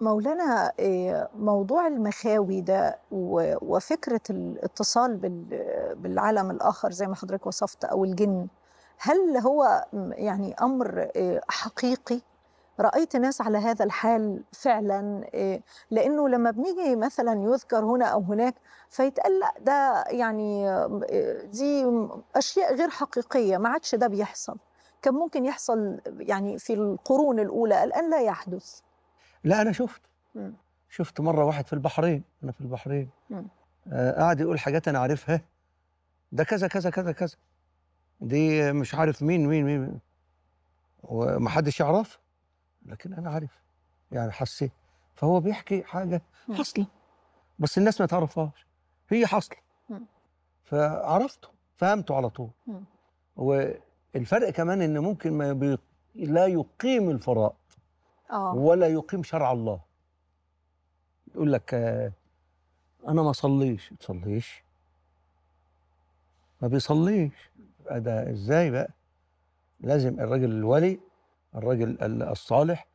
مولانا آه، موضوع المخاوي ده وفكرة الاتصال بالعالم الآخر زي ما حضرتك وصفت أو الجن هل هو يعني أمر آه، حقيقي؟ رأيت ناس على هذا الحال فعلا آه، لأنه لما بنيجي مثلا يذكر هنا أو هناك فيتقال لا ده يعني دي أشياء غير حقيقية ما عادش ده بيحصل كان ممكن يحصل يعني في القرون الأولى الآن لا يحدث لا انا شفت مم. شفت مره واحد في البحرين انا في البحرين آه قاعد يقول حاجات انا عارفها ده كذا كذا كذا كذا دي مش عارف مين مين مين ومحدش يعرف لكن انا عارف يعني حسيت فهو بيحكي حاجه حصل بس الناس ما تعرفهاش هي حصل فعرفته فهمته على طول والفرق كمان ان ممكن ما بي... لا يقيم الفراغ أوه. ولا يقيم شرع الله يقول لك آه، انا ما صليش تصليش ما بيصليش ده ازاي بقى لازم الراجل الولي الراجل الصالح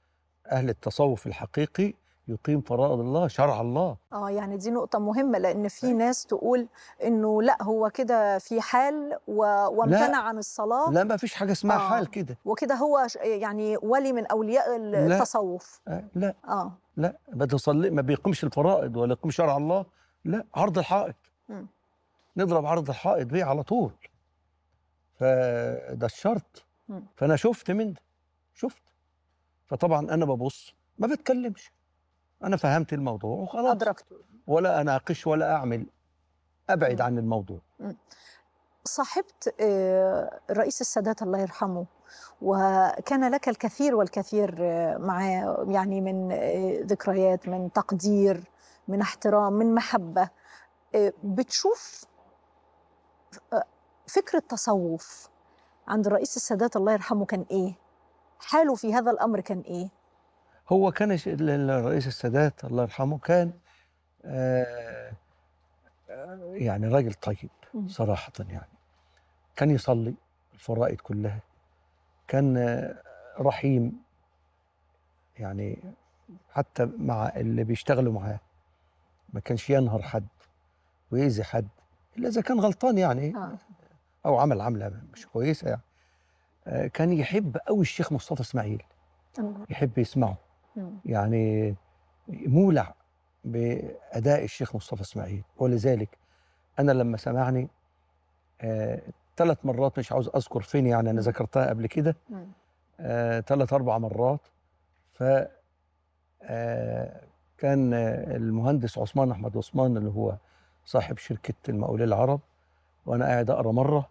اهل التصوف الحقيقي يقيم فرائض الله شرع الله اه يعني دي نقطة مهمة لأن في أيوة. ناس تقول إنه لا هو كده في حال و... وامتنع عن الصلاة لا ما فيش حاجة اسمها آه. حال كده وكده هو يعني ولي من أولياء التصوف لا لا آه. لا ما تصلي ما بيقيمش الفرائض ولا يقيم شرع الله لا عرض الحائط نضرب عرض الحائط بيه على طول فده الشرط فأنا شفت من ده شفت فطبعا أنا ببص ما بتكلمش انا فهمت الموضوع وخلاص ادركته ولا اناقش ولا اعمل ابعد عن الموضوع صاحبت الرئيس آه، السادات الله يرحمه وكان لك الكثير والكثير معاه يعني من آه، ذكريات من تقدير من احترام من محبه آه، بتشوف فكر التصوف عند الرئيس السادات الله يرحمه كان ايه حاله في هذا الامر كان ايه هو كان الرئيس السادات الله يرحمه كان آه، آه، يعني راجل طيب صراحة يعني كان يصلي الفرائض كلها كان آه، رحيم يعني حتى مع اللي بيشتغلوا معاه ما كانش ينهر حد ويأذي حد إلا إذا كان غلطان يعني أو عمل عملة مش كويسة يعني كان يحب قوي الشيخ مصطفى إسماعيل يحب يسمعه يعني مولع بأداء الشيخ مصطفى إسماعيل ولذلك أنا لما سمعني ثلاث آه مرات مش عاوز أذكر فين يعني أنا ذكرتها قبل كده ثلاث آه أربع مرات ف آه، كان المهندس عثمان أحمد عثمان اللي هو صاحب شركة المقاولين العرب وأنا قاعد أقرأ مرة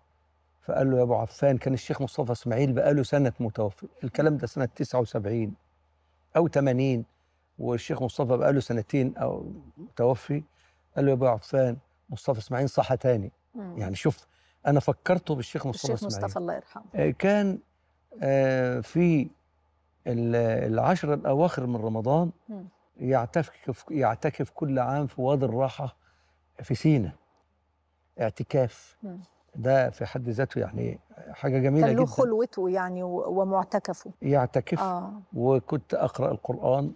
فقال له يا أبو عفان كان الشيخ مصطفى إسماعيل بقاله سنة متوفي الكلام ده سنة 79 أو 80 والشيخ مصطفى بقى له سنتين او متوفي قال له يا ابو عفان مصطفى اسماعيل صحى تاني مم. يعني شوف انا فكرته بالشيخ مصطفى الشيخ مصطفى الله يرحمه آه، كان آه، في العشر الاواخر من رمضان يعتكف يعتكف كل عام في وادي الراحه في سينا اعتكاف مم. ده في حد ذاته يعني حاجه جميله كان له خلوته يعني ومعتكفه يعتكف آه. وكنت اقرا القران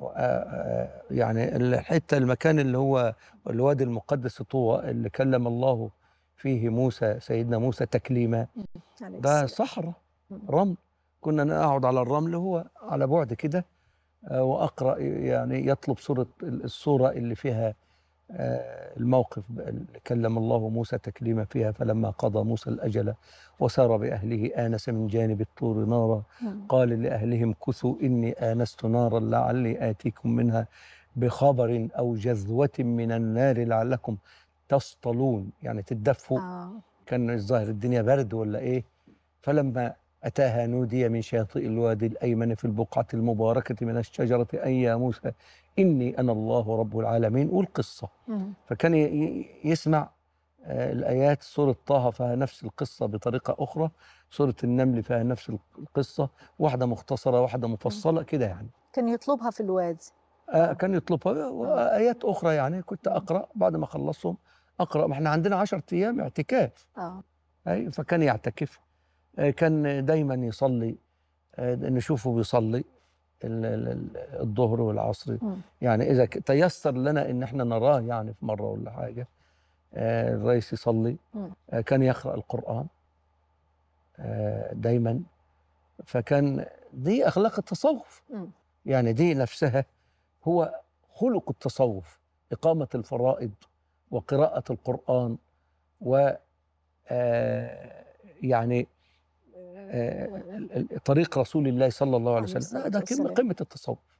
آه، آه، يعني الحته المكان اللي هو الوادي المقدس طوى اللي كلم الله فيه موسى سيدنا موسى تكليما ده صحراء رمل كنا نقعد على الرمل هو على بعد كده آه، واقرا يعني يطلب صوره الصوره اللي فيها آه، الموقف اللي كلم الله موسى تكليما فيها فلما قضى موسى الأجل وسار بأهله آنس من جانب الطور نارا نعم. قال لأهلهم كثوا إني آنست نارا لعلي آتيكم منها بخبر أو جذوة من النار لعلكم تصطلون يعني تدفوا آه. كان الظاهر الدنيا برد ولا إيه فلما أتاها نودي من شاطئ الوادي الأيمن في البقعة المباركة من الشجرة أن يا موسى إني أنا الله رب العالمين والقصة فكان يسمع آه، الآيات سورة طه فيها نفس القصة بطريقة أخرى سورة النمل فيها نفس القصة واحدة مختصرة واحدة مفصلة كده يعني كان يطلبها في الوادي آه كان يطلبها آه. وآيات أخرى يعني كنت أقرأ بعد ما خلصهم أقرأ ما احنا عندنا 10 أيام اعتكاف آه. أي فكان يعتكف آه، كان دايما يصلي آه، نشوفه بيصلي الظهر والعصر يعني اذا تيسر لنا ان احنا نراه يعني في مره ولا حاجه آه، الرئيس يصلي كان يقرا القران دايما فكان دي اخلاق التصوف يعني دي نفسها هو خلق التصوف اقامه الفرائض وقراءه القران و يعني آه، طريق رسول الله صلى الله عليه وسلم ده قمه التصوف